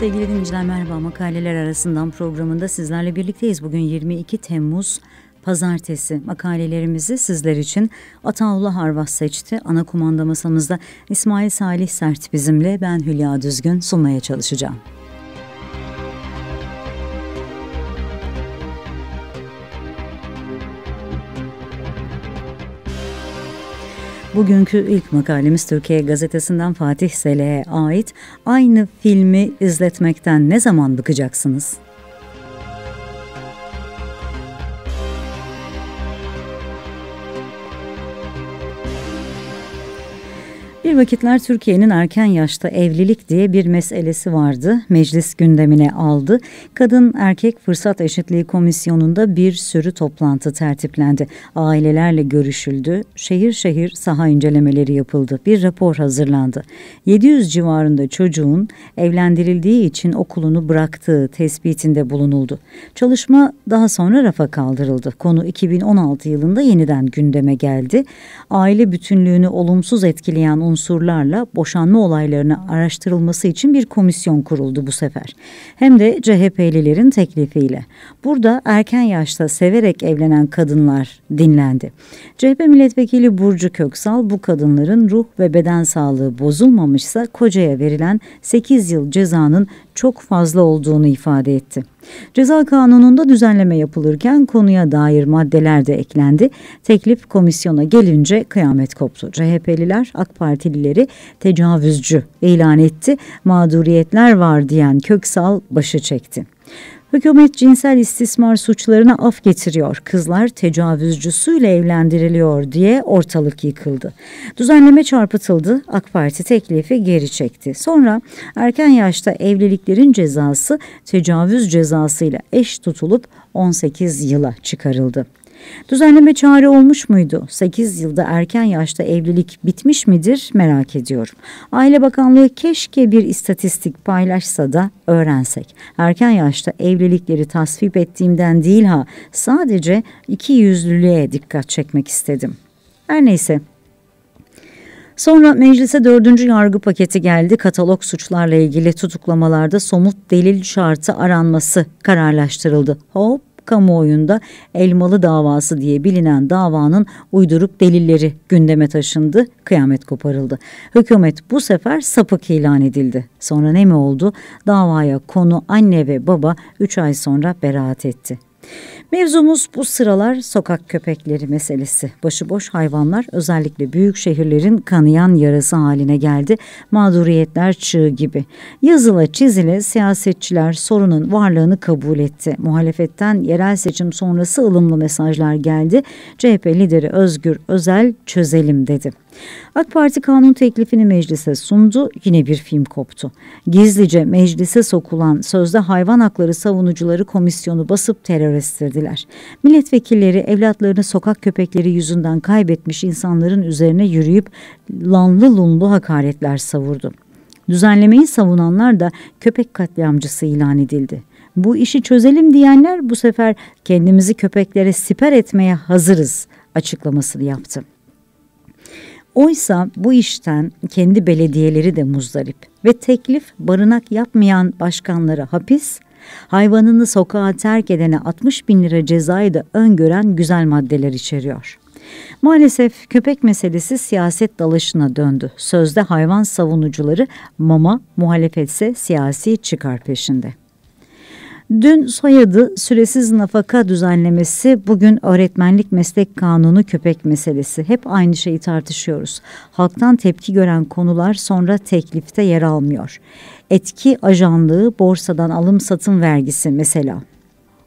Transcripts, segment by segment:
Sevgili dinleyiciler merhaba makaleler arasından programında sizlerle birlikteyiz. Bugün 22 Temmuz Pazartesi makalelerimizi sizler için Ataullah Arvas seçti. Ana kumanda masamızda İsmail Salih Sert bizimle ben Hülya Düzgün sunmaya çalışacağım. Bugünkü ilk makalemiz Türkiye Gazetesi'nden Fatih Sele'ye ait. Aynı filmi izletmekten ne zaman bıkacaksınız? Bir vakitler Türkiye'nin erken yaşta evlilik diye bir meselesi vardı. Meclis gündemine aldı. Kadın Erkek Fırsat Eşitliği Komisyonu'nda bir sürü toplantı tertiplendi. Ailelerle görüşüldü. Şehir şehir saha incelemeleri yapıldı. Bir rapor hazırlandı. 700 civarında çocuğun evlendirildiği için okulunu bıraktığı tespitinde bulunuldu. Çalışma daha sonra rafa kaldırıldı. Konu 2016 yılında yeniden gündeme geldi. Aile bütünlüğünü olumsuz etkileyen unsur unsurlarla boşanma olaylarını araştırılması için bir komisyon kuruldu bu sefer. Hem de CHP'lilerin teklifiyle. Burada erken yaşta severek evlenen kadınlar dinlendi. CHP milletvekili Burcu Köksal bu kadınların ruh ve beden sağlığı bozulmamışsa kocaya verilen 8 yıl cezanın çok fazla olduğunu ifade etti. Ceza kanununda düzenleme yapılırken konuya dair maddeler de eklendi. Teklif komisyona gelince kıyamet koptu. CHP'liler AK Partilileri tecavüzcü ilan etti. Mağduriyetler var diyen Köksal başı çekti. Hükümet cinsel istismar suçlarına af getiriyor. Kızlar tecavüzcüsüyle evlendiriliyor diye ortalık yıkıldı. Düzenleme çarpıtıldı. AK Parti teklifi geri çekti. Sonra erken yaşta evliliklerin cezası tecavüz cezasıyla eş tutulup 18 yıla çıkarıldı. Düzenleme çare olmuş muydu? 8 yılda erken yaşta evlilik bitmiş midir merak ediyorum. Aile Bakanlığı keşke bir istatistik paylaşsa da öğrensek. Erken yaşta evlilikleri tasvip ettiğimden değil ha sadece iki yüzlülüğe dikkat çekmek istedim. Her neyse Sonra meclise dördüncü yargı paketi geldi. Katalog suçlarla ilgili tutuklamalarda somut delil şartı aranması kararlaştırıldı. Hop kamuoyunda Elmalı davası diye bilinen davanın uyduruk delilleri gündeme taşındı, kıyamet koparıldı. Hükümet bu sefer sapık ilan edildi. Sonra ne mi oldu? Davaya konu anne ve baba 3 ay sonra beraat etti. Mevzumuz bu sıralar sokak köpekleri meselesi. Başıboş hayvanlar özellikle büyük şehirlerin kanayan yarası haline geldi. Mağduriyetler çığı gibi. Yazıla çizile siyasetçiler sorunun varlığını kabul etti. Muhalefetten yerel seçim sonrası ılımlı mesajlar geldi. CHP lideri Özgür Özel çözelim dedi. AK Parti kanun teklifini meclise sundu. Yine bir film koptu. Gizlice meclise sokulan sözde hayvan hakları savunucuları komisyonu basıp terör estirdiler. Milletvekilleri evlatlarını sokak köpekleri yüzünden kaybetmiş insanların üzerine yürüyüp lanlı lunlu hakaretler savurdu. Düzenlemeyi savunanlar da köpek katliamcısı ilan edildi. Bu işi çözelim diyenler bu sefer kendimizi köpeklere siper etmeye hazırız açıklamasını yaptı. Oysa bu işten kendi belediyeleri de muzdarip ve teklif barınak yapmayan başkanlara hapis, hayvanını sokağa terk edene 60 bin lira cezayı da öngören güzel maddeler içeriyor. Maalesef köpek meselesi siyaset dalaşına döndü. Sözde hayvan savunucuları mama, muhalefetse siyasi çıkar peşinde. Dün soyadı süresiz nafaka düzenlemesi, bugün öğretmenlik meslek kanunu köpek meselesi. Hep aynı şeyi tartışıyoruz. Halktan tepki gören konular sonra teklifte yer almıyor. Etki ajanlığı borsadan alım satım vergisi mesela.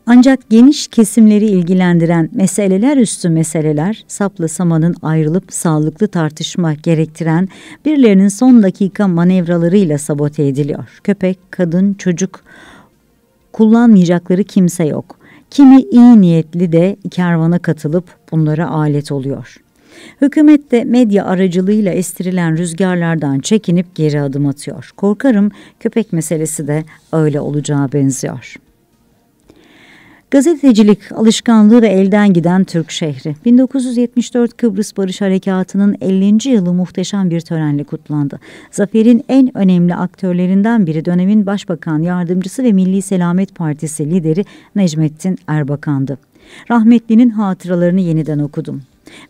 Ancak geniş kesimleri ilgilendiren meseleler üstü meseleler sapla samanın ayrılıp sağlıklı tartışma gerektiren birilerinin son dakika manevralarıyla sabote ediliyor. Köpek, kadın, çocuk kullanmayacakları kimse yok. Kimi iyi niyetli de kervana katılıp bunlara alet oluyor. Hükümet de medya aracılığıyla estirilen rüzgarlardan çekinip geri adım atıyor. Korkarım köpek meselesi de öyle olacağı benziyor. Gazetecilik alışkanlığı ve elden giden Türk şehri. 1974 Kıbrıs Barış Harekatı'nın 50. yılı muhteşem bir törenle kutlandı. Zaferin en önemli aktörlerinden biri dönemin Başbakan Yardımcısı ve Milli Selamet Partisi lideri Necmettin Erbakan'dı. Rahmetli'nin hatıralarını yeniden okudum.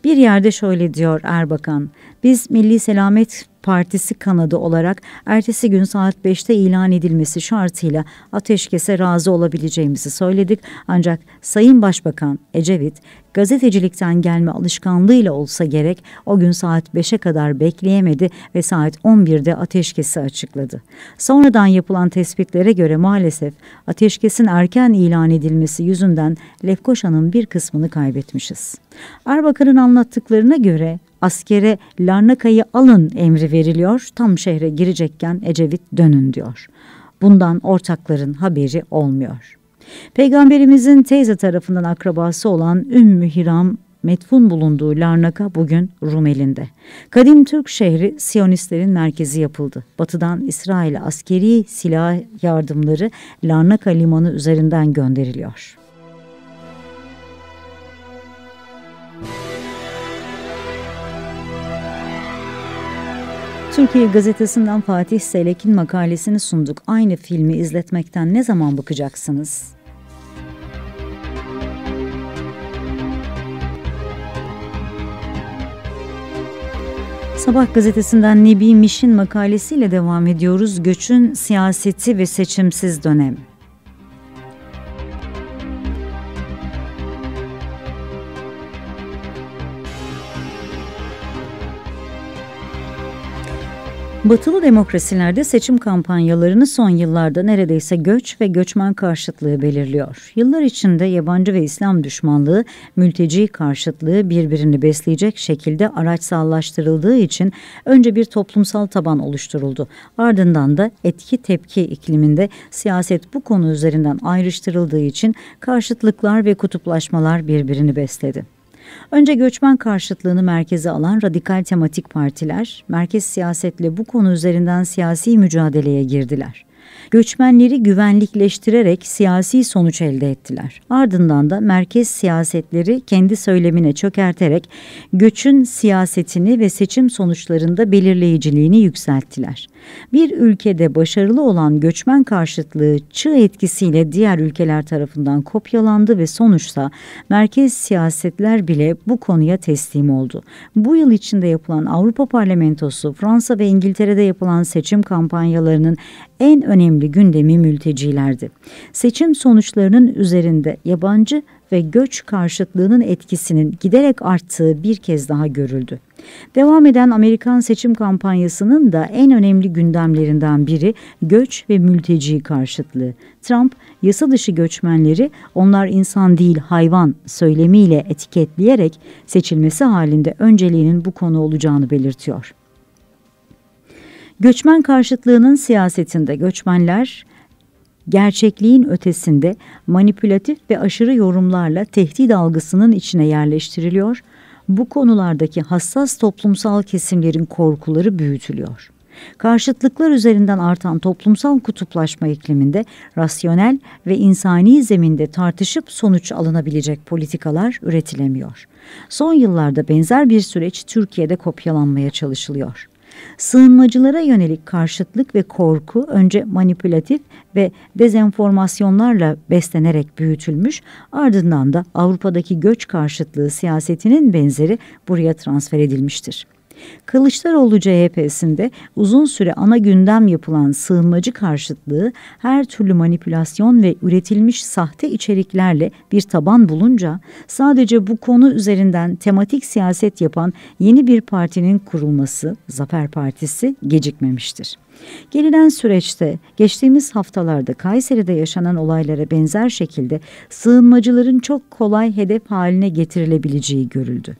Bir yerde şöyle diyor Erbakan, biz Milli Selamet Partisi kanadı olarak ertesi gün saat 5'te ilan edilmesi şartıyla ateşkese razı olabileceğimizi söyledik. Ancak Sayın Başbakan Ecevit gazetecilikten gelme alışkanlığıyla olsa gerek o gün saat 5'e kadar bekleyemedi ve saat 11'de ateşkesi açıkladı. Sonradan yapılan tespitlere göre maalesef ateşkesin erken ilan edilmesi yüzünden Lefkoşa'nın bir kısmını kaybetmişiz. Erbakan'ın anlattıklarına göre askere Larnaka'yı alın emri veriliyor. Tam şehre girecekken Ecevit dönün diyor. Bundan ortakların haberi olmuyor. Peygamberimizin teyze tarafından akrabası olan Ümmü Hiram metfun bulunduğu Larnaka bugün Rum elinde. Kadim Türk şehri Siyonistlerin merkezi yapıldı. Batıdan İsrail askeri silah yardımları Larnaka limanı üzerinden gönderiliyor. Türkiye Gazetesi'nden Fatih Selek'in makalesini sunduk. Aynı filmi izletmekten ne zaman bıkacaksınız? Sabah gazetesinden Nebi Miş'in makalesiyle devam ediyoruz. Göçün siyaseti ve seçimsiz dönem. Batılı demokrasilerde seçim kampanyalarını son yıllarda neredeyse göç ve göçmen karşıtlığı belirliyor. Yıllar içinde yabancı ve İslam düşmanlığı, mülteci karşıtlığı birbirini besleyecek şekilde araçsallaştırıldığı için önce bir toplumsal taban oluşturuldu. Ardından da etki tepki ikliminde siyaset bu konu üzerinden ayrıştırıldığı için karşıtlıklar ve kutuplaşmalar birbirini besledi. Önce göçmen karşıtlığını merkeze alan radikal tematik partiler, merkez siyasetle bu konu üzerinden siyasi mücadeleye girdiler göçmenleri güvenlikleştirerek siyasi sonuç elde ettiler. Ardından da merkez siyasetleri kendi söylemine çökerterek göçün siyasetini ve seçim sonuçlarında belirleyiciliğini yükselttiler. Bir ülkede başarılı olan göçmen karşıtlığı çığ etkisiyle diğer ülkeler tarafından kopyalandı ve sonuçta merkez siyasetler bile bu konuya teslim oldu. Bu yıl içinde yapılan Avrupa Parlamentosu, Fransa ve İngiltere'de yapılan seçim kampanyalarının en önemli gündemi mültecilerdi. Seçim sonuçlarının üzerinde yabancı ve göç karşıtlığının etkisinin giderek arttığı bir kez daha görüldü. Devam eden Amerikan seçim kampanyasının da en önemli gündemlerinden biri göç ve mülteci karşıtlığı. Trump yasa dışı göçmenleri onlar insan değil hayvan söylemiyle etiketleyerek seçilmesi halinde önceliğinin bu konu olacağını belirtiyor. Göçmen karşıtlığının siyasetinde göçmenler gerçekliğin ötesinde manipülatif ve aşırı yorumlarla tehdit algısının içine yerleştiriliyor. Bu konulardaki hassas toplumsal kesimlerin korkuları büyütülüyor. Karşıtlıklar üzerinden artan toplumsal kutuplaşma ikliminde rasyonel ve insani zeminde tartışıp sonuç alınabilecek politikalar üretilemiyor. Son yıllarda benzer bir süreç Türkiye'de kopyalanmaya çalışılıyor. Sığınmacılara yönelik karşıtlık ve korku önce manipülatif ve dezenformasyonlarla beslenerek büyütülmüş, ardından da Avrupa'daki göç karşıtlığı siyasetinin benzeri buraya transfer edilmiştir. Kılıçdaroğlu CHP'sinde uzun süre ana gündem yapılan sığınmacı karşıtlığı her türlü manipülasyon ve üretilmiş sahte içeriklerle bir taban bulunca sadece bu konu üzerinden tematik siyaset yapan yeni bir partinin kurulması Zafer Partisi gecikmemiştir. Gelinen süreçte geçtiğimiz haftalarda Kayseri'de yaşanan olaylara benzer şekilde sığınmacıların çok kolay hedef haline getirilebileceği görüldü.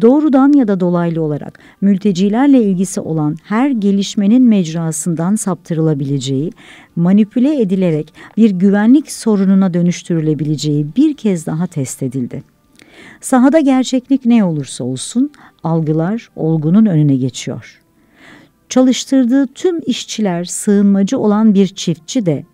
Doğrudan ya da dolaylı olarak mültecilerle ilgisi olan her gelişmenin mecrasından saptırılabileceği, manipüle edilerek bir güvenlik sorununa dönüştürülebileceği bir kez daha test edildi. Sahada gerçeklik ne olursa olsun algılar olgunun önüne geçiyor. Çalıştırdığı tüm işçiler sığınmacı olan bir çiftçi de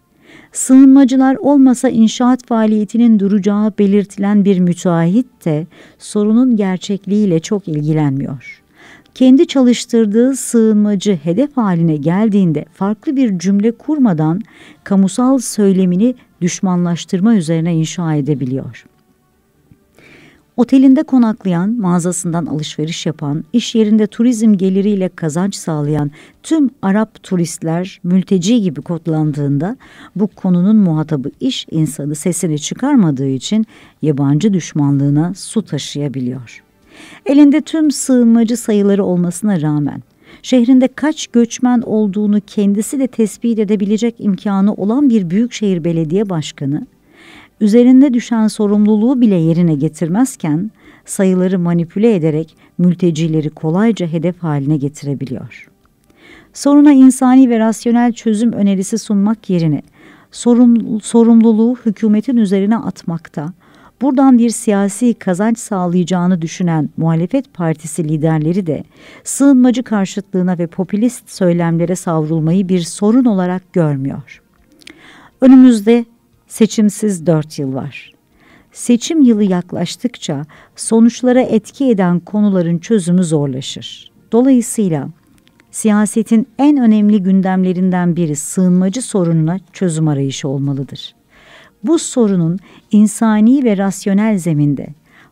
Sığınmacılar olmasa inşaat faaliyetinin duracağı belirtilen bir müteahhit de sorunun gerçekliğiyle çok ilgilenmiyor. Kendi çalıştırdığı sığınmacı hedef haline geldiğinde farklı bir cümle kurmadan kamusal söylemini düşmanlaştırma üzerine inşa edebiliyor. Otelinde konaklayan, mağazasından alışveriş yapan, iş yerinde turizm geliriyle kazanç sağlayan tüm Arap turistler mülteci gibi kodlandığında bu konunun muhatabı iş insanı sesini çıkarmadığı için yabancı düşmanlığına su taşıyabiliyor. Elinde tüm sığınmacı sayıları olmasına rağmen şehrinde kaç göçmen olduğunu kendisi de tespit edebilecek imkanı olan bir büyükşehir belediye başkanı üzerinde düşen sorumluluğu bile yerine getirmezken sayıları manipüle ederek mültecileri kolayca hedef haline getirebiliyor. Soruna insani ve rasyonel çözüm önerisi sunmak yerine sorumluluğu hükümetin üzerine atmakta, buradan bir siyasi kazanç sağlayacağını düşünen muhalefet partisi liderleri de sığınmacı karşıtlığına ve popülist söylemlere savrulmayı bir sorun olarak görmüyor. Önümüzde seçimsiz dört yıl var. Seçim yılı yaklaştıkça sonuçlara etki eden konuların çözümü zorlaşır. Dolayısıyla siyasetin en önemli gündemlerinden biri sığınmacı sorununa çözüm arayışı olmalıdır. Bu sorunun insani ve rasyonel zeminde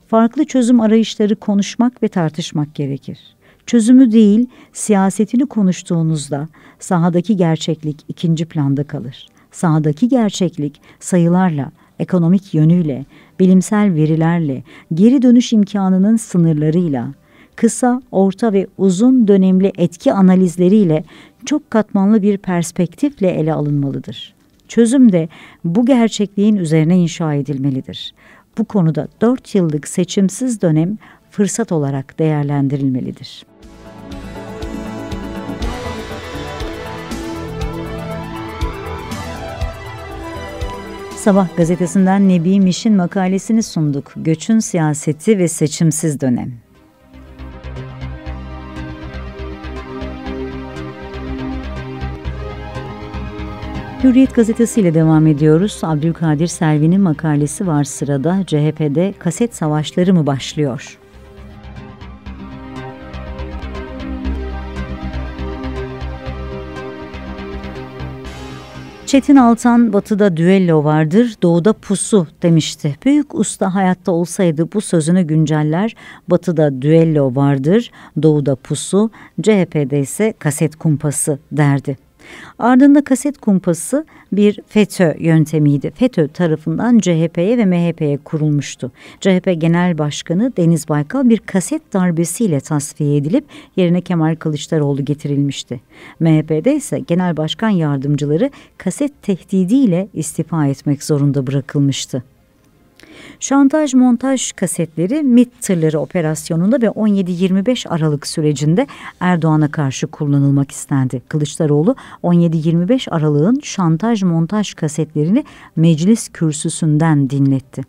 farklı çözüm arayışları konuşmak ve tartışmak gerekir. Çözümü değil, siyasetini konuştuğunuzda sahadaki gerçeklik ikinci planda kalır sahadaki gerçeklik sayılarla, ekonomik yönüyle, bilimsel verilerle, geri dönüş imkanının sınırlarıyla, kısa, orta ve uzun dönemli etki analizleriyle çok katmanlı bir perspektifle ele alınmalıdır. Çözüm de bu gerçekliğin üzerine inşa edilmelidir. Bu konuda 4 yıllık seçimsiz dönem fırsat olarak değerlendirilmelidir. Sabah gazetesinden Nebi Miş'in makalesini sunduk. Göçün siyaseti ve seçimsiz dönem. Hürriyet gazetesiyle devam ediyoruz. Abdülkadir Selvi'nin makalesi var sırada. CHP'de kaset savaşları mı başlıyor? Çetin Altan batıda düello vardır, doğuda pusu demişti. Büyük usta hayatta olsaydı bu sözünü günceller. Batıda düello vardır, doğuda pusu, CHP'de ise kaset kumpası derdi. Ardında kaset kumpası bir FETÖ yöntemiydi. FETÖ tarafından CHP'ye ve MHP'ye kurulmuştu. CHP Genel Başkanı Deniz Baykal bir kaset darbesiyle tasfiye edilip yerine Kemal Kılıçdaroğlu getirilmişti. MHP'de ise Genel Başkan Yardımcıları kaset tehdidiyle istifa etmek zorunda bırakılmıştı. Şantaj montaj kasetleri MIT tırları operasyonunda ve 17-25 Aralık sürecinde Erdoğan'a karşı kullanılmak istendi. Kılıçdaroğlu 17-25 Aralık'ın şantaj montaj kasetlerini meclis kürsüsünden dinletti.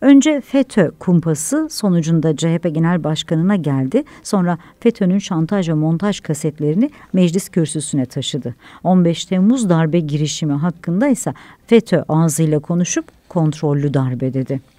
Önce FETÖ kumpası sonucunda CHP Genel Başkanı'na geldi. Sonra FETÖ'nün şantaj ve montaj kasetlerini meclis kürsüsüne taşıdı. 15 Temmuz darbe girişimi hakkında ise FETÖ ağzıyla konuşup kontrollü darbe dedi.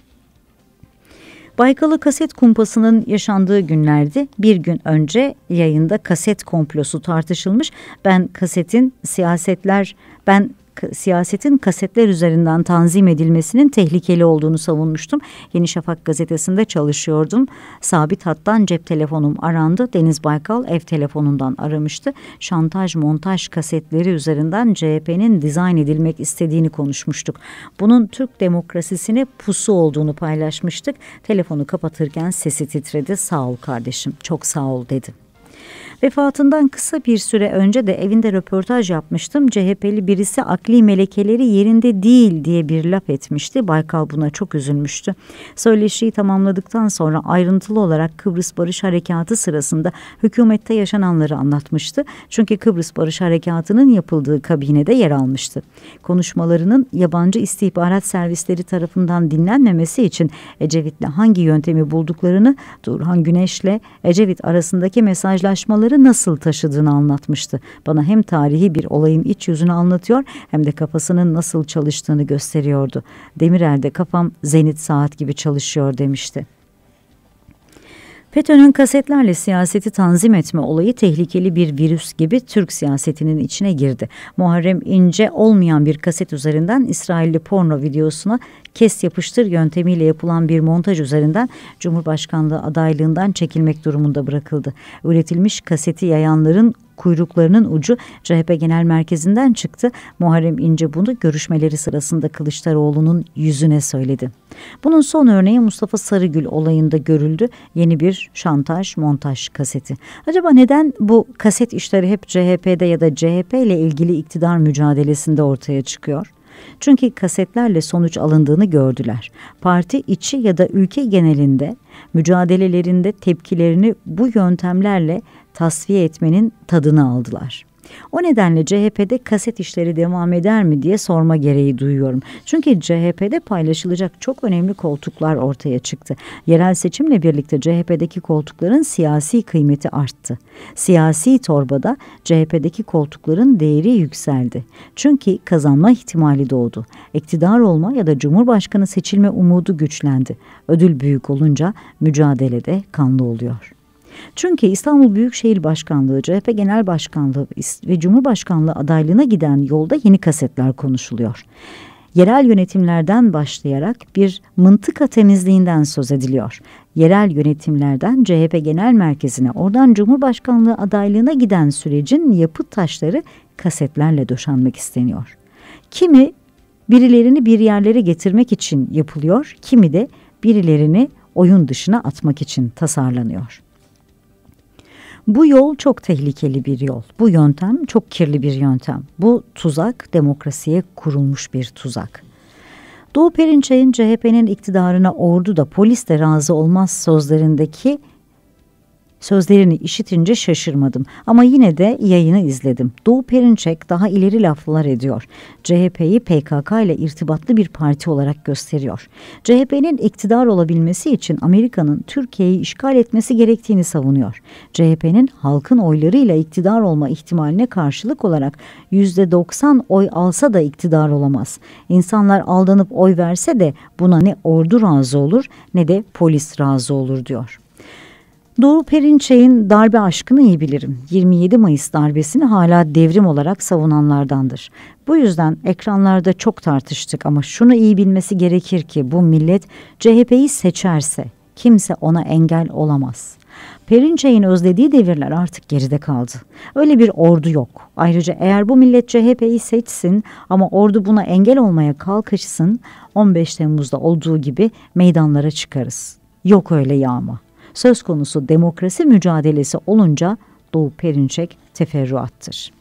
Baykal'ı kaset kumpasının yaşandığı günlerdi. Bir gün önce yayında kaset komplosu tartışılmış. Ben kasetin siyasetler ben siyasetin kasetler üzerinden tanzim edilmesinin tehlikeli olduğunu savunmuştum. Yeni Şafak gazetesinde çalışıyordum. Sabit hattan cep telefonum arandı. Deniz Baykal ev telefonundan aramıştı. Şantaj montaj kasetleri üzerinden CHP'nin dizayn edilmek istediğini konuşmuştuk. Bunun Türk demokrasisine pusu olduğunu paylaşmıştık. Telefonu kapatırken sesi titredi. Sağ ol kardeşim çok sağ ol dedi. Vefatından kısa bir süre önce de evinde röportaj yapmıştım. CHP'li birisi akli melekeleri yerinde değil diye bir laf etmişti. Baykal buna çok üzülmüştü. Söyleşiyi tamamladıktan sonra ayrıntılı olarak Kıbrıs Barış Harekatı sırasında hükümette yaşananları anlatmıştı. Çünkü Kıbrıs Barış Harekatı'nın yapıldığı kabinede yer almıştı. Konuşmalarının yabancı istihbarat servisleri tarafından dinlenmemesi için Ecevit'le hangi yöntemi bulduklarını Turhan Güneş'le Ecevit arasındaki mesajlaşmaları duyguları nasıl taşıdığını anlatmıştı. Bana hem tarihi bir olayın iç yüzünü anlatıyor hem de kafasının nasıl çalıştığını gösteriyordu. Demirel'de kafam zenit saat gibi çalışıyor demişti. FETÖ'nün kasetlerle siyaseti tanzim etme olayı tehlikeli bir virüs gibi Türk siyasetinin içine girdi. Muharrem İnce olmayan bir kaset üzerinden İsrailli porno videosuna kes yapıştır yöntemiyle yapılan bir montaj üzerinden Cumhurbaşkanlığı adaylığından çekilmek durumunda bırakıldı. Üretilmiş kaseti yayanların kuyruklarının ucu CHP Genel Merkezi'nden çıktı. Muharrem İnce bunu görüşmeleri sırasında Kılıçdaroğlu'nun yüzüne söyledi. Bunun son örneği Mustafa Sarıgül olayında görüldü. Yeni bir şantaj, montaj kaseti. Acaba neden bu kaset işleri hep CHP'de ya da CHP ile ilgili iktidar mücadelesinde ortaya çıkıyor? Çünkü kasetlerle sonuç alındığını gördüler. Parti içi ya da ülke genelinde mücadelelerinde tepkilerini bu yöntemlerle tasfiye etmenin tadını aldılar. O nedenle CHP'de kaset işleri devam eder mi diye sorma gereği duyuyorum. Çünkü CHP'de paylaşılacak çok önemli koltuklar ortaya çıktı. Yerel seçimle birlikte CHP'deki koltukların siyasi kıymeti arttı. Siyasi torbada CHP'deki koltukların değeri yükseldi. Çünkü kazanma ihtimali doğdu. İktidar olma ya da cumhurbaşkanı seçilme umudu güçlendi. Ödül büyük olunca mücadele de kanlı oluyor. Çünkü İstanbul Büyükşehir Başkanlığı, CHP Genel Başkanlığı ve Cumhurbaşkanlığı adaylığına giden yolda yeni kasetler konuşuluyor. Yerel yönetimlerden başlayarak bir mıntıka temizliğinden söz ediliyor. Yerel yönetimlerden CHP Genel Merkezi'ne, oradan Cumhurbaşkanlığı adaylığına giden sürecin yapı taşları kasetlerle döşenmek isteniyor. Kimi birilerini bir yerlere getirmek için yapılıyor, kimi de birilerini oyun dışına atmak için tasarlanıyor. Bu yol çok tehlikeli bir yol. Bu yöntem çok kirli bir yöntem. Bu tuzak demokrasiye kurulmuş bir tuzak. Doğu Perinçayın CHP'nin iktidarına ordu da polis de razı olmaz sözlerindeki Sözlerini işitince şaşırmadım ama yine de yayını izledim. Doğu Perinçek daha ileri laflar ediyor. CHP'yi PKK ile irtibatlı bir parti olarak gösteriyor. CHP'nin iktidar olabilmesi için Amerika'nın Türkiye'yi işgal etmesi gerektiğini savunuyor. CHP'nin halkın oylarıyla iktidar olma ihtimaline karşılık olarak %90 oy alsa da iktidar olamaz. İnsanlar aldanıp oy verse de buna ne ordu razı olur ne de polis razı olur diyor. Doğu Perinçey'in darbe aşkını iyi bilirim. 27 Mayıs darbesini hala devrim olarak savunanlardandır. Bu yüzden ekranlarda çok tartıştık ama şunu iyi bilmesi gerekir ki bu millet CHP'yi seçerse kimse ona engel olamaz. Perinçey'in özlediği devirler artık geride kaldı. Öyle bir ordu yok. Ayrıca eğer bu millet CHP'yi seçsin ama ordu buna engel olmaya kalkışsın 15 Temmuz'da olduğu gibi meydanlara çıkarız. Yok öyle yağma. Söz konusu demokrasi mücadelesi olunca Doğu Perinçek teferruattır.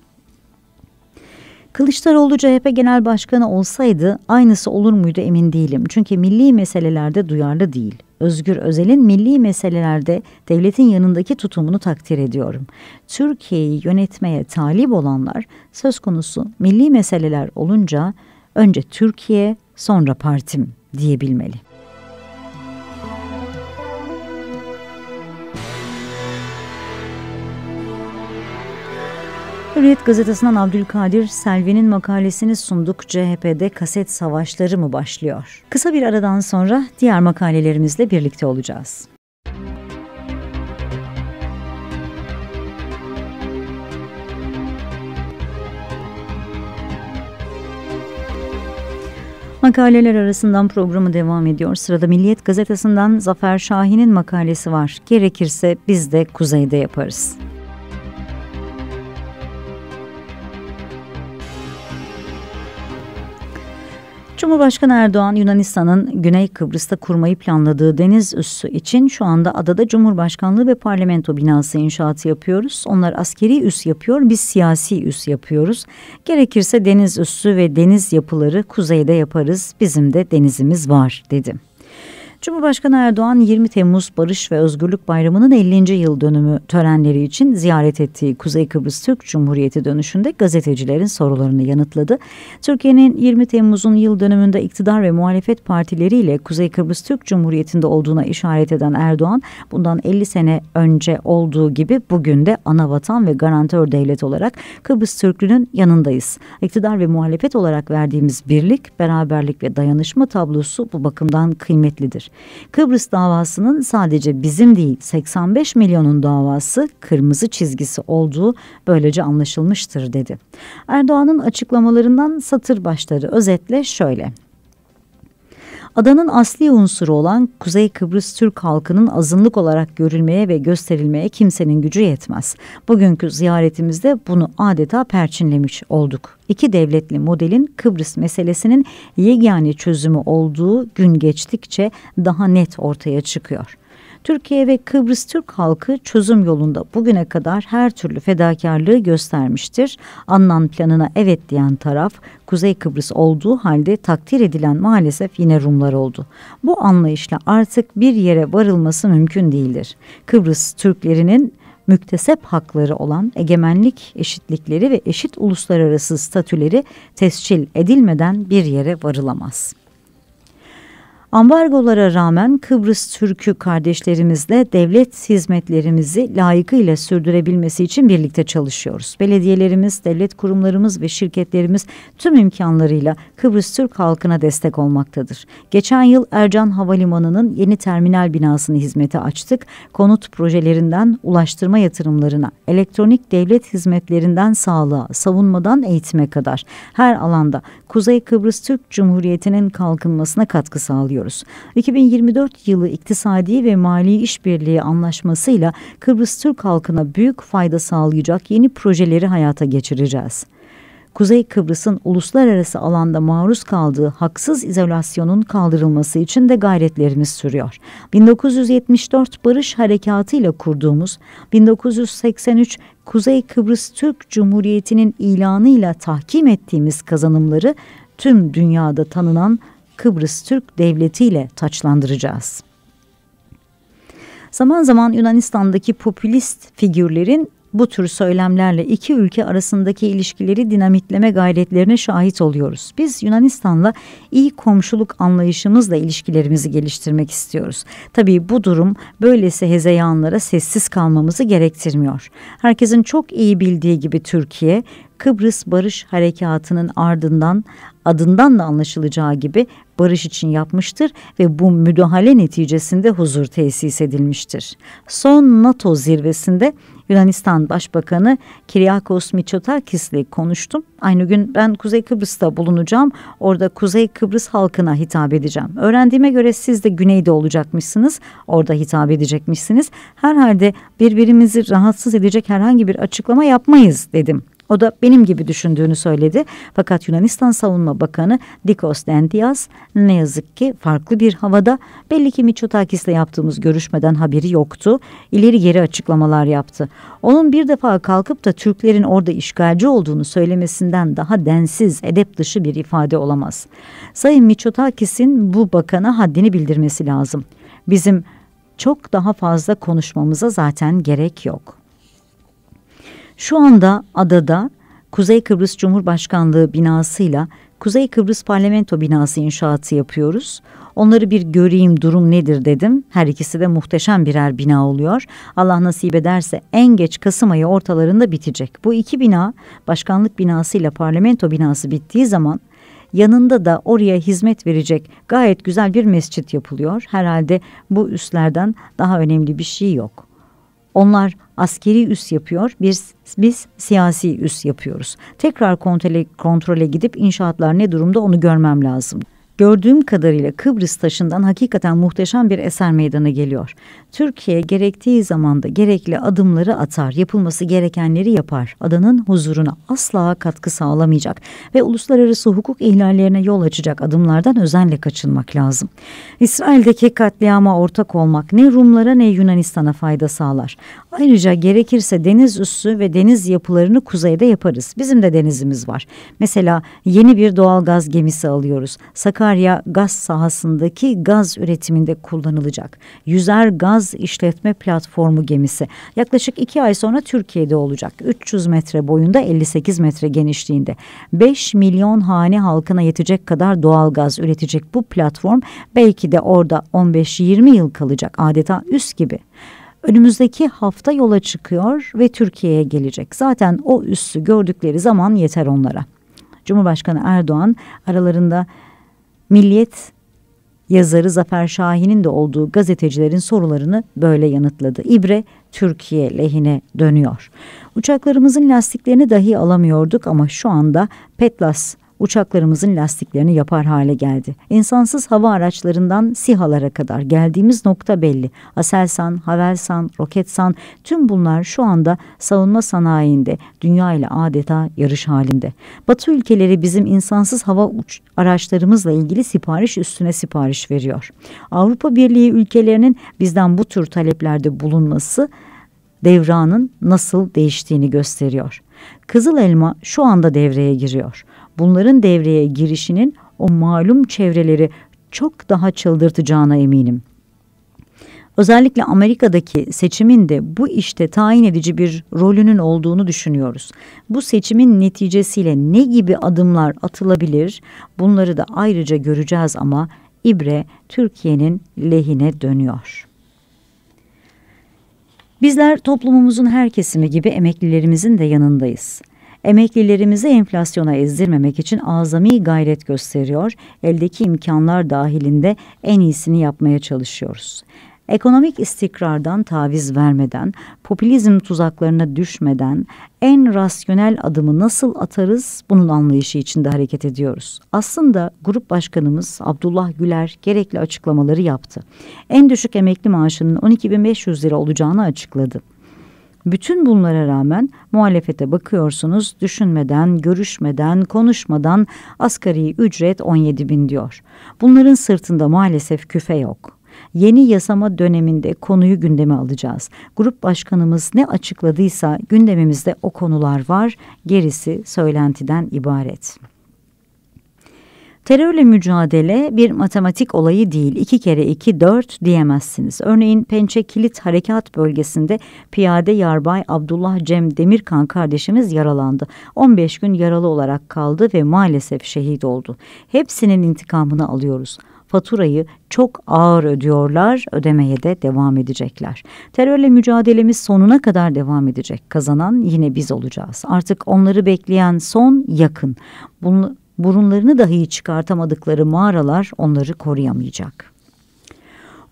Kılıçdaroğlu CHP Genel Başkanı olsaydı aynısı olur muydu emin değilim. Çünkü milli meselelerde duyarlı değil. Özgür Özel'in milli meselelerde devletin yanındaki tutumunu takdir ediyorum. Türkiye'yi yönetmeye talip olanlar söz konusu milli meseleler olunca önce Türkiye sonra partim diyebilmeli. Hürriyet gazetesinden Abdülkadir Selvi'nin makalesini sunduk. CHP'de kaset savaşları mı başlıyor? Kısa bir aradan sonra diğer makalelerimizle birlikte olacağız. Makaleler arasından programı devam ediyor. Sırada Milliyet gazetesinden Zafer Şahin'in makalesi var. Gerekirse biz de kuzeyde yaparız. Cumhurbaşkanı Erdoğan Yunanistan'ın Güney Kıbrıs'ta kurmayı planladığı deniz üssü için şu anda adada Cumhurbaşkanlığı ve Parlamento binası inşaatı yapıyoruz. Onlar askeri üs yapıyor, biz siyasi üs yapıyoruz. Gerekirse deniz üssü ve deniz yapıları kuzeyde yaparız. Bizim de denizimiz var dedi. Cumhurbaşkanı Erdoğan 20 Temmuz Barış ve Özgürlük Bayramı'nın 50. yıl dönümü törenleri için ziyaret ettiği Kuzey Kıbrıs Türk Cumhuriyeti dönüşünde gazetecilerin sorularını yanıtladı. Türkiye'nin 20 Temmuz'un yıl dönümünde iktidar ve muhalefet partileriyle Kuzey Kıbrıs Türk Cumhuriyeti'nde olduğuna işaret eden Erdoğan, bundan 50 sene önce olduğu gibi bugün de ana vatan ve garantör devlet olarak Kıbrıs Türklüğünün yanındayız. İktidar ve muhalefet olarak verdiğimiz birlik, beraberlik ve dayanışma tablosu bu bakımdan kıymetlidir. Kıbrıs davasının sadece bizim değil 85 milyonun davası kırmızı çizgisi olduğu böylece anlaşılmıştır dedi. Erdoğan'ın açıklamalarından satır başları özetle şöyle. Adanın asli unsuru olan Kuzey Kıbrıs Türk halkının azınlık olarak görülmeye ve gösterilmeye kimsenin gücü yetmez. Bugünkü ziyaretimizde bunu adeta perçinlemiş olduk. İki devletli modelin Kıbrıs meselesinin yegane çözümü olduğu gün geçtikçe daha net ortaya çıkıyor. Türkiye ve Kıbrıs Türk halkı çözüm yolunda bugüne kadar her türlü fedakarlığı göstermiştir. Annan planına evet diyen taraf Kuzey Kıbrıs olduğu halde takdir edilen maalesef yine Rumlar oldu. Bu anlayışla artık bir yere varılması mümkün değildir. Kıbrıs Türklerinin müktesep hakları olan egemenlik eşitlikleri ve eşit uluslararası statüleri tescil edilmeden bir yere varılamaz.'' Ambargolara rağmen Kıbrıs Türk'ü kardeşlerimizle devlet hizmetlerimizi layıkıyla sürdürebilmesi için birlikte çalışıyoruz. Belediyelerimiz, devlet kurumlarımız ve şirketlerimiz tüm imkanlarıyla Kıbrıs Türk halkına destek olmaktadır. Geçen yıl Ercan Havalimanı'nın yeni terminal binasını hizmete açtık. Konut projelerinden ulaştırma yatırımlarına, elektronik devlet hizmetlerinden sağlığa, savunmadan eğitime kadar her alanda Kuzey Kıbrıs Türk Cumhuriyeti'nin kalkınmasına katkı sağlıyor ediyoruz. 2024 yılı iktisadi ve mali işbirliği anlaşmasıyla Kıbrıs Türk halkına büyük fayda sağlayacak yeni projeleri hayata geçireceğiz. Kuzey Kıbrıs'ın uluslararası alanda maruz kaldığı haksız izolasyonun kaldırılması için de gayretlerimiz sürüyor. 1974 Barış Harekatı ile kurduğumuz 1983 Kuzey Kıbrıs Türk Cumhuriyeti'nin ilanıyla tahkim ettiğimiz kazanımları tüm dünyada tanınan Kıbrıs Türk Devleti ile taçlandıracağız. Zaman zaman Yunanistan'daki popülist figürlerin bu tür söylemlerle iki ülke arasındaki ilişkileri dinamitleme gayretlerine şahit oluyoruz. Biz Yunanistan'la iyi komşuluk anlayışımızla ilişkilerimizi geliştirmek istiyoruz. Tabii bu durum böylesi hezeyanlara sessiz kalmamızı gerektirmiyor. Herkesin çok iyi bildiği gibi Türkiye Kıbrıs Barış Harekatı'nın ardından adından da anlaşılacağı gibi barış için yapmıştır ve bu müdahale neticesinde huzur tesis edilmiştir. Son NATO zirvesinde Yunanistan Başbakanı Kiriakos Mitsotakis ile konuştum. Aynı gün ben Kuzey Kıbrıs'ta bulunacağım. Orada Kuzey Kıbrıs halkına hitap edeceğim. Öğrendiğime göre siz de güneyde olacakmışsınız. Orada hitap edecekmişsiniz. Herhalde birbirimizi rahatsız edecek herhangi bir açıklama yapmayız dedim. O da benim gibi düşündüğünü söyledi. Fakat Yunanistan Savunma Bakanı Dikos Dendias ne yazık ki farklı bir havada belli ki Mitsotakis'le yaptığımız görüşmeden haberi yoktu. İleri geri açıklamalar yaptı. Onun bir defa kalkıp da Türklerin orada işgalci olduğunu söylemesinden daha densiz, edep dışı bir ifade olamaz. Sayın Mitsotakis'in bu bakana haddini bildirmesi lazım. Bizim çok daha fazla konuşmamıza zaten gerek yok.'' Şu anda adada Kuzey Kıbrıs Cumhurbaşkanlığı binasıyla Kuzey Kıbrıs Parlamento binası inşaatı yapıyoruz. Onları bir göreyim durum nedir dedim. Her ikisi de muhteşem birer bina oluyor. Allah nasip ederse en geç Kasım ayı ortalarında bitecek. Bu iki bina başkanlık binasıyla parlamento binası bittiği zaman yanında da oraya hizmet verecek gayet güzel bir mescit yapılıyor. Herhalde bu üstlerden daha önemli bir şey yok.'' Onlar askeri üs yapıyor, biz, biz siyasi üs yapıyoruz. Tekrar kontrole, kontrole gidip inşaatlar ne durumda onu görmem lazım gördüğüm kadarıyla Kıbrıs taşından hakikaten muhteşem bir eser meydana geliyor. Türkiye gerektiği zamanda gerekli adımları atar, yapılması gerekenleri yapar. Adanın huzuruna asla katkı sağlamayacak ve uluslararası hukuk ihlallerine yol açacak adımlardan özenle kaçınmak lazım. İsrail'deki katliama ortak olmak ne Rumlara ne Yunanistan'a fayda sağlar. Ayrıca gerekirse deniz üssü ve deniz yapılarını kuzeyde yaparız. Bizim de denizimiz var. Mesela yeni bir doğalgaz gemisi alıyoruz. Sakın Sakarya gaz sahasındaki gaz üretiminde kullanılacak. Yüzer gaz işletme platformu gemisi yaklaşık iki ay sonra Türkiye'de olacak. 300 metre boyunda 58 metre genişliğinde 5 milyon hane halkına yetecek kadar doğal gaz üretecek bu platform belki de orada 15-20 yıl kalacak adeta üst gibi önümüzdeki hafta yola çıkıyor ve Türkiye'ye gelecek. Zaten o üssü gördükleri zaman yeter onlara. Cumhurbaşkanı Erdoğan aralarında Milliyet yazarı Zafer Şahin'in de olduğu gazetecilerin sorularını böyle yanıtladı. İbre Türkiye lehine dönüyor. Uçaklarımızın lastiklerini dahi alamıyorduk ama şu anda Petlas uçaklarımızın lastiklerini yapar hale geldi. İnsansız hava araçlarından SİHA'lara kadar geldiğimiz nokta belli. Aselsan, Havelsan, Roketsan tüm bunlar şu anda savunma sanayinde dünya ile adeta yarış halinde. Batı ülkeleri bizim insansız hava uç araçlarımızla ilgili sipariş üstüne sipariş veriyor. Avrupa Birliği ülkelerinin bizden bu tür taleplerde bulunması devranın nasıl değiştiğini gösteriyor. Kızıl elma şu anda devreye giriyor bunların devreye girişinin o malum çevreleri çok daha çıldırtacağına eminim. Özellikle Amerika'daki seçimin de bu işte tayin edici bir rolünün olduğunu düşünüyoruz. Bu seçimin neticesiyle ne gibi adımlar atılabilir bunları da ayrıca göreceğiz ama ibre Türkiye'nin lehine dönüyor. Bizler toplumumuzun her kesimi gibi emeklilerimizin de yanındayız. Emeklilerimizi enflasyona ezdirmemek için azami gayret gösteriyor, eldeki imkanlar dahilinde en iyisini yapmaya çalışıyoruz. Ekonomik istikrardan taviz vermeden, popülizm tuzaklarına düşmeden en rasyonel adımı nasıl atarız bunun anlayışı içinde hareket ediyoruz. Aslında grup başkanımız Abdullah Güler gerekli açıklamaları yaptı. En düşük emekli maaşının 12.500 lira olacağını açıkladı. Bütün bunlara rağmen muhalefete bakıyorsunuz düşünmeden, görüşmeden, konuşmadan asgari ücret 17 bin diyor. Bunların sırtında maalesef küfe yok. Yeni yasama döneminde konuyu gündeme alacağız. Grup başkanımız ne açıkladıysa gündemimizde o konular var, gerisi söylentiden ibaret. Terörle mücadele bir matematik olayı değil. İki kere iki dört diyemezsiniz. Örneğin Pençe Kilit Harekat Bölgesi'nde piyade yarbay Abdullah Cem Demirkan kardeşimiz yaralandı. 15 gün yaralı olarak kaldı ve maalesef şehit oldu. Hepsinin intikamını alıyoruz faturayı çok ağır ödüyorlar, ödemeye de devam edecekler. Terörle mücadelemiz sonuna kadar devam edecek. Kazanan yine biz olacağız. Artık onları bekleyen son yakın. Bunu burunlarını dahi çıkartamadıkları mağaralar onları koruyamayacak.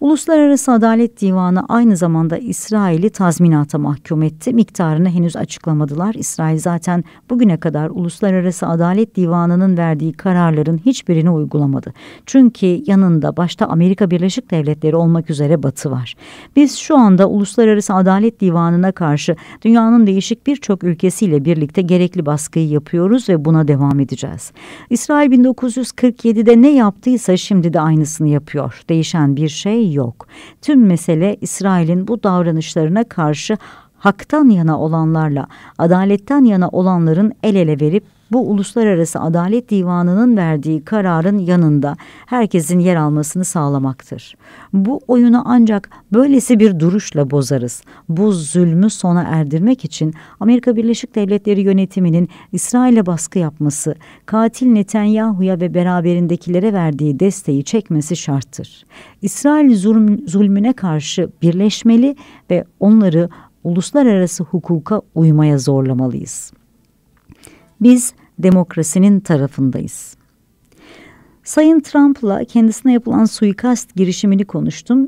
Uluslararası Adalet Divanı aynı zamanda İsrail'i tazminata mahkum etti. Miktarını henüz açıklamadılar. İsrail zaten bugüne kadar Uluslararası Adalet Divanı'nın verdiği kararların hiçbirini uygulamadı. Çünkü yanında başta Amerika Birleşik Devletleri olmak üzere Batı var. Biz şu anda Uluslararası Adalet Divanı'na karşı dünyanın değişik birçok ülkesiyle birlikte gerekli baskıyı yapıyoruz ve buna devam edeceğiz. İsrail 1947'de ne yaptıysa şimdi de aynısını yapıyor. Değişen bir şey yok. Tüm mesele İsrail'in bu davranışlarına karşı haktan yana olanlarla adaletten yana olanların el ele verip bu Uluslararası Adalet Divanı'nın verdiği kararın yanında herkesin yer almasını sağlamaktır. Bu oyunu ancak böylesi bir duruşla bozarız. Bu zulmü sona erdirmek için Amerika Birleşik Devletleri yönetiminin İsrail'e baskı yapması, katil Netanyahu'ya ve beraberindekilere verdiği desteği çekmesi şarttır. İsrail zulm, zulmüne karşı birleşmeli ve onları uluslararası hukuka uymaya zorlamalıyız. Biz demokrasinin tarafındayız. Sayın Trump'la kendisine yapılan suikast girişimini konuştum.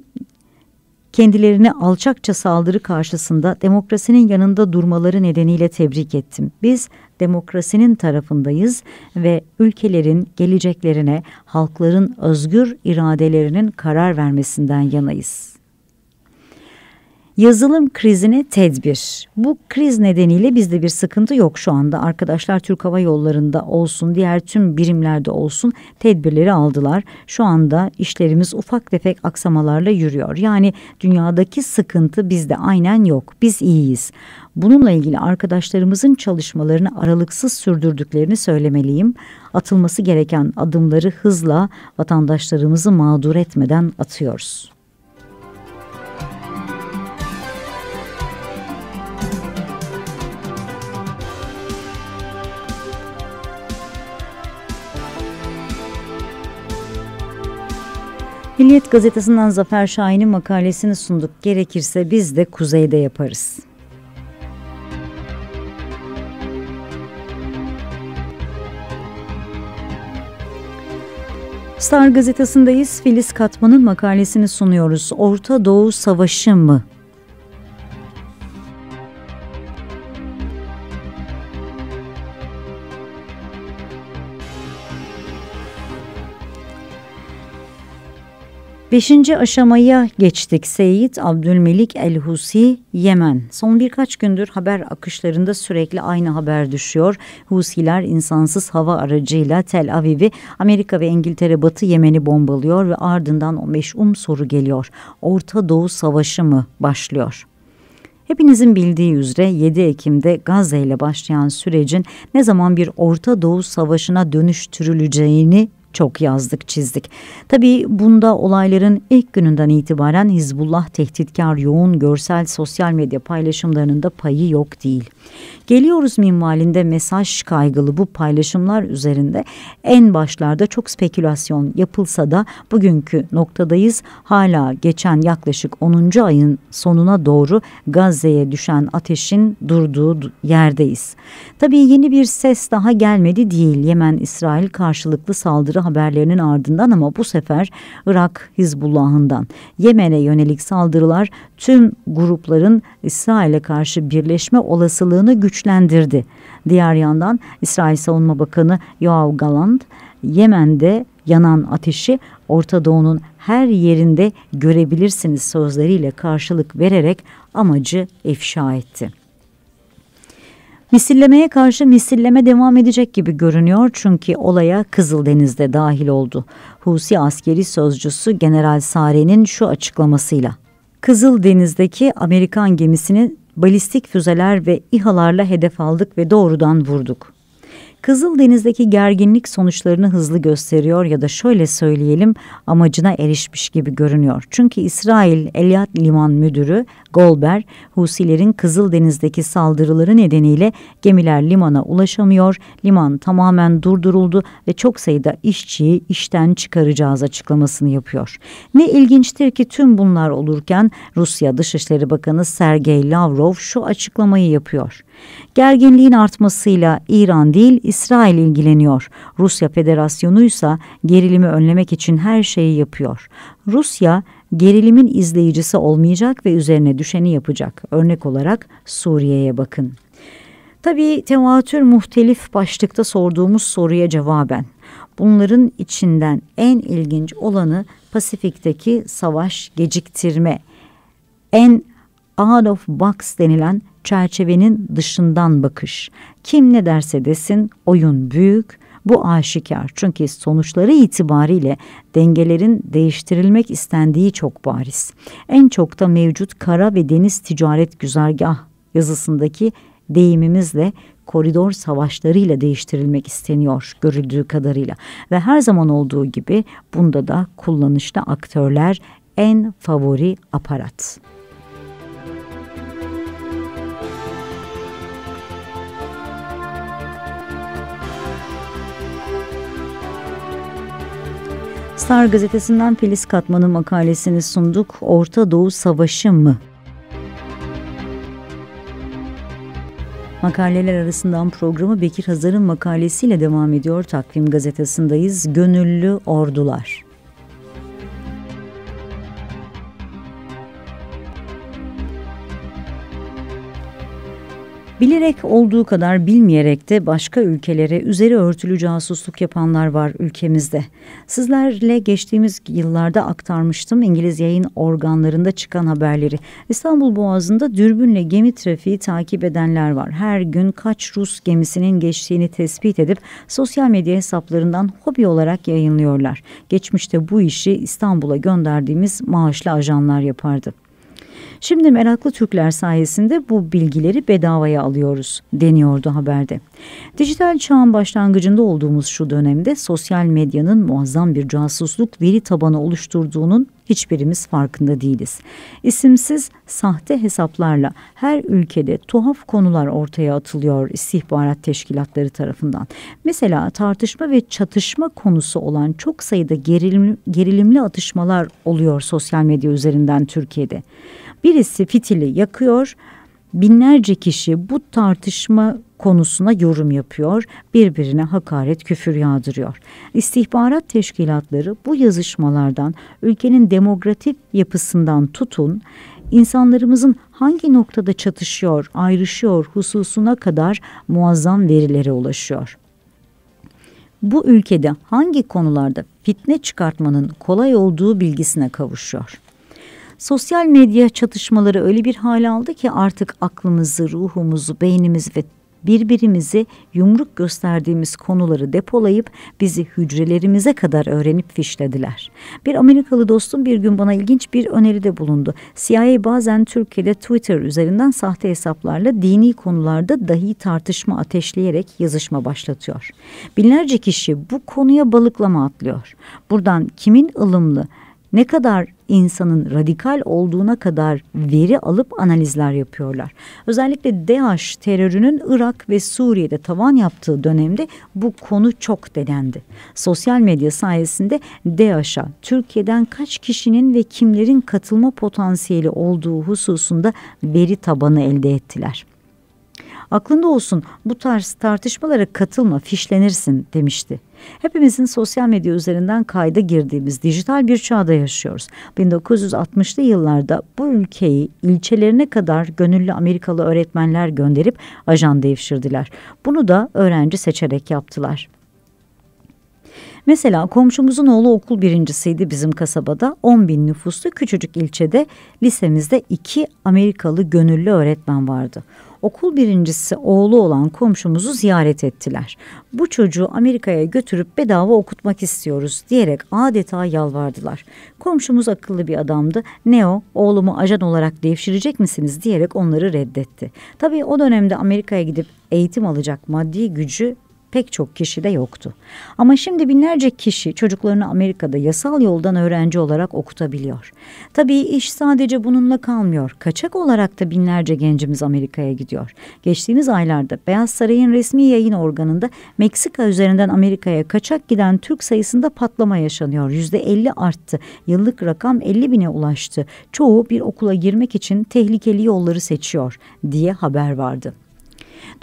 Kendilerine alçakça saldırı karşısında demokrasinin yanında durmaları nedeniyle tebrik ettim. Biz demokrasinin tarafındayız ve ülkelerin geleceklerine halkların özgür iradelerinin karar vermesinden yanayız. Yazılım krizine tedbir. Bu kriz nedeniyle bizde bir sıkıntı yok şu anda. Arkadaşlar Türk Hava Yolları'nda olsun, diğer tüm birimlerde olsun tedbirleri aldılar. Şu anda işlerimiz ufak tefek aksamalarla yürüyor. Yani dünyadaki sıkıntı bizde aynen yok. Biz iyiyiz. Bununla ilgili arkadaşlarımızın çalışmalarını aralıksız sürdürdüklerini söylemeliyim. Atılması gereken adımları hızla vatandaşlarımızı mağdur etmeden atıyoruz. Milliyet gazetesinden Zafer Şahin'in makalesini sunduk. Gerekirse biz de kuzeyde yaparız. Star gazetesindeyiz. Filiz Katman'ın makalesini sunuyoruz. Orta Doğu Savaşı mı Beşinci aşamaya geçtik. Seyit Abdülmelik el-Husi Yemen. Son birkaç gündür haber akışlarında sürekli aynı haber düşüyor. Husiler insansız hava aracıyla Tel Aviv'i Amerika ve İngiltere Batı Yemen'i bombalıyor ve ardından o meşhum soru geliyor. Orta Doğu Savaşı mı başlıyor? Hepinizin bildiği üzere 7 Ekim'de Gazze ile başlayan sürecin ne zaman bir Orta Doğu Savaşı'na dönüştürüleceğini çok yazdık çizdik. Tabii bunda olayların ilk gününden itibaren Hizbullah tehditkar yoğun görsel sosyal medya paylaşımlarının da payı yok değil. Geliyoruz minvalinde mesaj kaygılı bu paylaşımlar üzerinde en başlarda çok spekülasyon yapılsa da bugünkü noktadayız. Hala geçen yaklaşık 10. ayın sonuna doğru Gazze'ye düşen ateşin durduğu yerdeyiz. Tabii yeni bir ses daha gelmedi değil. Yemen-İsrail karşılıklı saldırı haberlerinin ardından ama bu sefer Irak Hizbullah'ından Yemen'e yönelik saldırılar tüm grupların İsrail'e karşı birleşme olasılığını güçlendirdi. Diğer yandan İsrail Savunma Bakanı Yoav Galant Yemen'de yanan ateşi Orta Doğu'nun her yerinde görebilirsiniz sözleriyle karşılık vererek amacı ifşa etti. Misillemeye karşı misilleme devam edecek gibi görünüyor çünkü olaya Kızıldeniz'de dahil oldu. Husi askeri sözcüsü General Sare'nin şu açıklamasıyla. Kızıldeniz'deki Amerikan gemisini balistik füzeler ve İHA'larla hedef aldık ve doğrudan vurduk. Kızıldeniz'deki gerginlik sonuçlarını hızlı gösteriyor ya da şöyle söyleyelim amacına erişmiş gibi görünüyor. Çünkü İsrail Eliyat Liman Müdürü Golber, Husilerin Kızıldeniz'deki saldırıları nedeniyle gemiler limana ulaşamıyor, liman tamamen durduruldu ve çok sayıda işçiyi işten çıkaracağız açıklamasını yapıyor. Ne ilginçtir ki tüm bunlar olurken Rusya Dışişleri Bakanı Sergey Lavrov şu açıklamayı yapıyor. Gerginliğin artmasıyla İran değil İsrail ilgileniyor. Rusya Federasyonu ise gerilimi önlemek için her şeyi yapıyor. Rusya gerilimin izleyicisi olmayacak ve üzerine düşeni yapacak. Örnek olarak Suriye'ye bakın. Tabii tevatür muhtelif başlıkta sorduğumuz soruya cevaben bunların içinden en ilginç olanı Pasifik'teki savaş geciktirme. En out of box denilen çerçevenin dışından bakış. Kim ne derse desin oyun büyük, bu aşikar. Çünkü sonuçları itibariyle dengelerin değiştirilmek istendiği çok bariz. En çok da mevcut kara ve deniz ticaret güzergah yazısındaki deyimimizle koridor savaşlarıyla değiştirilmek isteniyor görüldüğü kadarıyla. Ve her zaman olduğu gibi bunda da kullanışlı aktörler en favori aparat. Star gazetesinden Filiz Katman'ın makalesini sunduk. Orta Doğu Savaşı mı? Makaleler arasından programı Bekir Hazar'ın makalesiyle devam ediyor. Takvim gazetesindeyiz. Gönüllü Ordular. Bilerek olduğu kadar bilmeyerek de başka ülkelere üzeri örtülü casusluk yapanlar var ülkemizde. Sizlerle geçtiğimiz yıllarda aktarmıştım İngiliz yayın organlarında çıkan haberleri. İstanbul Boğazı'nda dürbünle gemi trafiği takip edenler var. Her gün kaç Rus gemisinin geçtiğini tespit edip sosyal medya hesaplarından hobi olarak yayınlıyorlar. Geçmişte bu işi İstanbul'a gönderdiğimiz maaşlı ajanlar yapardı. Şimdi meraklı Türkler sayesinde bu bilgileri bedavaya alıyoruz deniyordu haberde. Dijital çağın başlangıcında olduğumuz şu dönemde sosyal medyanın muazzam bir casusluk veri tabanı oluşturduğunun hiçbirimiz farkında değiliz. İsimsiz sahte hesaplarla her ülkede tuhaf konular ortaya atılıyor istihbarat teşkilatları tarafından. Mesela tartışma ve çatışma konusu olan çok sayıda gerilim, gerilimli atışmalar oluyor sosyal medya üzerinden Türkiye'de. Birisi fitili yakıyor. Binlerce kişi bu tartışma konusuna yorum yapıyor, birbirine hakaret, küfür yağdırıyor. İstihbarat teşkilatları bu yazışmalardan ülkenin demokratik yapısından tutun, insanlarımızın hangi noktada çatışıyor, ayrışıyor hususuna kadar muazzam verilere ulaşıyor. Bu ülkede hangi konularda fitne çıkartmanın kolay olduğu bilgisine kavuşuyor sosyal medya çatışmaları öyle bir hale aldı ki artık aklımızı, ruhumuzu, beynimizi ve birbirimizi yumruk gösterdiğimiz konuları depolayıp bizi hücrelerimize kadar öğrenip fişlediler. Bir Amerikalı dostum bir gün bana ilginç bir öneride bulundu. CIA bazen Türkiye'de Twitter üzerinden sahte hesaplarla dini konularda dahi tartışma ateşleyerek yazışma başlatıyor. Binlerce kişi bu konuya balıklama atlıyor. Buradan kimin ılımlı, ne kadar insanın radikal olduğuna kadar veri alıp analizler yapıyorlar. Özellikle DAEŞ terörünün Irak ve Suriye'de tavan yaptığı dönemde bu konu çok denendi. Sosyal medya sayesinde DAEŞ'a Türkiye'den kaç kişinin ve kimlerin katılma potansiyeli olduğu hususunda veri tabanı elde ettiler. Aklında olsun bu tarz tartışmalara katılma fişlenirsin demişti. Hepimizin sosyal medya üzerinden kayda girdiğimiz dijital bir çağda yaşıyoruz. 1960'lı yıllarda bu ülkeyi ilçelerine kadar gönüllü Amerikalı öğretmenler gönderip ajan devşirdiler. Bunu da öğrenci seçerek yaptılar. Mesela komşumuzun oğlu okul birincisiydi bizim kasabada. 10 bin nüfuslu küçücük ilçede lisemizde iki Amerikalı gönüllü öğretmen vardı okul birincisi oğlu olan komşumuzu ziyaret ettiler. Bu çocuğu Amerika'ya götürüp bedava okutmak istiyoruz diyerek adeta yalvardılar. Komşumuz akıllı bir adamdı. Neo oğlumu ajan olarak devşirecek misiniz diyerek onları reddetti. Tabii o dönemde Amerika'ya gidip eğitim alacak maddi gücü pek çok kişi de yoktu. Ama şimdi binlerce kişi çocuklarını Amerika'da yasal yoldan öğrenci olarak okutabiliyor. Tabii iş sadece bununla kalmıyor. Kaçak olarak da binlerce gencimiz Amerika'ya gidiyor. Geçtiğimiz aylarda Beyaz Saray'ın resmi yayın organında Meksika üzerinden Amerika'ya kaçak giden Türk sayısında patlama yaşanıyor. Yüzde 50 arttı. Yıllık rakam 50 bine ulaştı. Çoğu bir okula girmek için tehlikeli yolları seçiyor diye haber vardı.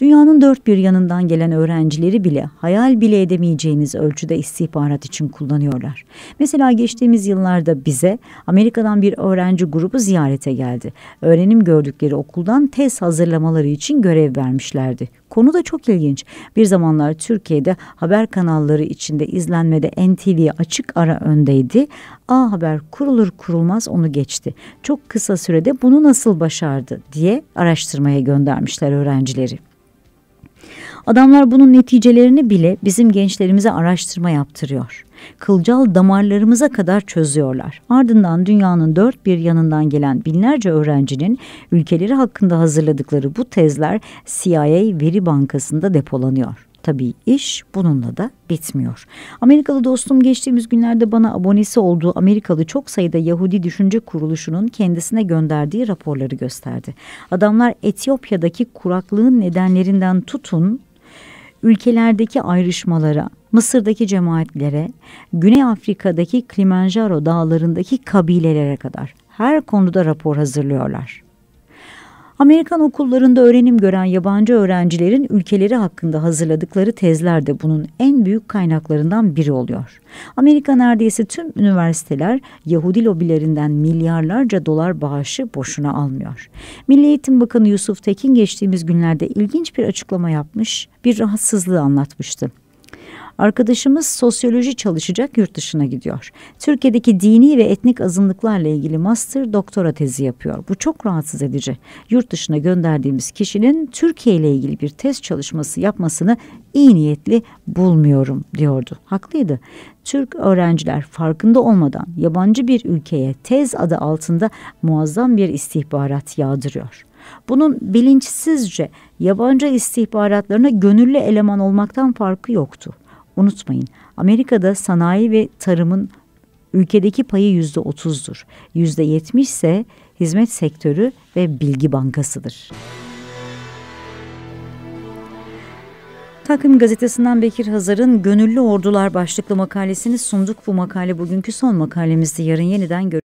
Dünyanın dört bir yanından gelen öğrencileri bile hayal bile edemeyeceğiniz ölçüde istihbarat için kullanıyorlar. Mesela geçtiğimiz yıllarda bize Amerika'dan bir öğrenci grubu ziyarete geldi. Öğrenim gördükleri okuldan tez hazırlamaları için görev vermişlerdi. Konu da çok ilginç. Bir zamanlar Türkiye'de haber kanalları içinde izlenmede NTV açık ara öndeydi. A Haber kurulur kurulmaz onu geçti. Çok kısa sürede bunu nasıl başardı diye araştırmaya göndermişler öğrencileri. Adamlar bunun neticelerini bile bizim gençlerimize araştırma yaptırıyor. Kılcal damarlarımıza kadar çözüyorlar. Ardından dünyanın dört bir yanından gelen binlerce öğrencinin ülkeleri hakkında hazırladıkları bu tezler CIA Veri Bankası'nda depolanıyor. Tabii iş bununla da bitmiyor. Amerikalı dostum geçtiğimiz günlerde bana abonesi olduğu Amerikalı çok sayıda Yahudi Düşünce Kuruluşu'nun kendisine gönderdiği raporları gösterdi. Adamlar Etiyopya'daki kuraklığın nedenlerinden tutun ülkelerdeki ayrışmalara, Mısır'daki cemaatlere, Güney Afrika'daki Kilimanjaro dağlarındaki kabilelere kadar her konuda rapor hazırlıyorlar. Amerikan okullarında öğrenim gören yabancı öğrencilerin ülkeleri hakkında hazırladıkları tezler de bunun en büyük kaynaklarından biri oluyor. Amerika neredeyse tüm üniversiteler Yahudi lobilerinden milyarlarca dolar bağışı boşuna almıyor. Milli Eğitim Bakanı Yusuf Tekin geçtiğimiz günlerde ilginç bir açıklama yapmış, bir rahatsızlığı anlatmıştı. Arkadaşımız sosyoloji çalışacak yurt dışına gidiyor. Türkiye'deki dini ve etnik azınlıklarla ilgili master doktora tezi yapıyor. Bu çok rahatsız edici. Yurt dışına gönderdiğimiz kişinin Türkiye ile ilgili bir tez çalışması yapmasını iyi niyetli bulmuyorum diyordu. Haklıydı. Türk öğrenciler farkında olmadan yabancı bir ülkeye tez adı altında muazzam bir istihbarat yağdırıyor. Bunun bilinçsizce yabancı istihbaratlarına gönüllü eleman olmaktan farkı yoktu. Unutmayın Amerika'da sanayi ve tarımın ülkedeki payı yüzde otuzdur. Yüzde yetmiş ise hizmet sektörü ve bilgi bankasıdır. Takvim gazetesinden Bekir Hazar'ın Gönüllü Ordular başlıklı makalesini sunduk. Bu makale bugünkü son makalemizdi. Yarın yeniden görüşürüz.